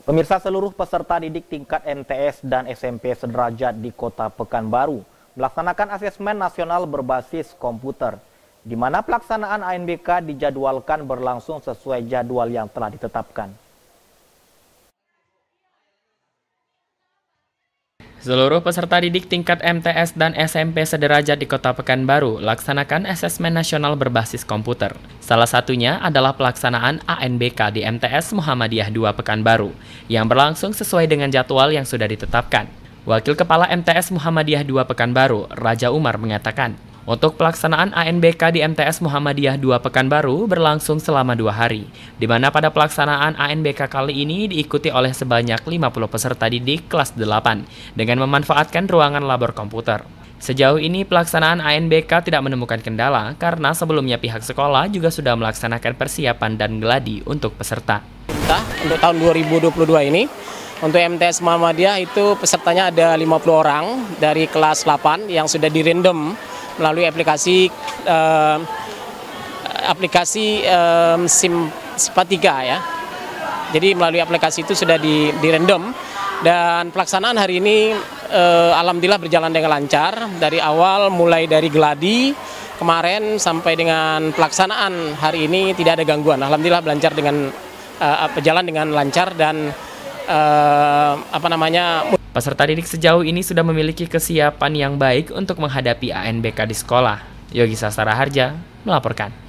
Pemirsa seluruh peserta didik tingkat MTS dan SMP sederajat di Kota Pekanbaru melaksanakan asesmen nasional berbasis komputer, di mana pelaksanaan ANBK dijadwalkan berlangsung sesuai jadwal yang telah ditetapkan. Seluruh peserta didik tingkat MTS dan SMP sederajat di Kota Pekanbaru laksanakan asesmen nasional berbasis komputer. Salah satunya adalah pelaksanaan ANBK di MTS Muhammadiyah 2 Pekanbaru yang berlangsung sesuai dengan jadwal yang sudah ditetapkan. Wakil Kepala MTS Muhammadiyah 2 Pekanbaru, Raja Umar mengatakan, untuk pelaksanaan ANBK di MTS Muhammadiyah 2 Pekanbaru berlangsung selama dua hari, di mana pada pelaksanaan ANBK kali ini diikuti oleh sebanyak 50 peserta didik kelas 8 dengan memanfaatkan ruangan labor komputer. Sejauh ini pelaksanaan ANBK tidak menemukan kendala karena sebelumnya pihak sekolah juga sudah melaksanakan persiapan dan geladi untuk peserta. Untuk tahun 2022 ini, untuk MTS Muhammadiyah itu pesertanya ada 50 orang dari kelas 8 yang sudah dirandom melalui aplikasi eh, aplikasi eh, SIM SIPA 3 ya. Jadi melalui aplikasi itu sudah di, di random dan pelaksanaan hari ini e, alhamdulillah berjalan dengan lancar dari awal mulai dari geladi kemarin sampai dengan pelaksanaan hari ini tidak ada gangguan. Alhamdulillah berlancar dengan eh, berjalan dengan lancar dan e, apa namanya Peserta didik sejauh ini sudah memiliki kesiapan yang baik untuk menghadapi ANBK di sekolah. Yogi Sastara Harja melaporkan.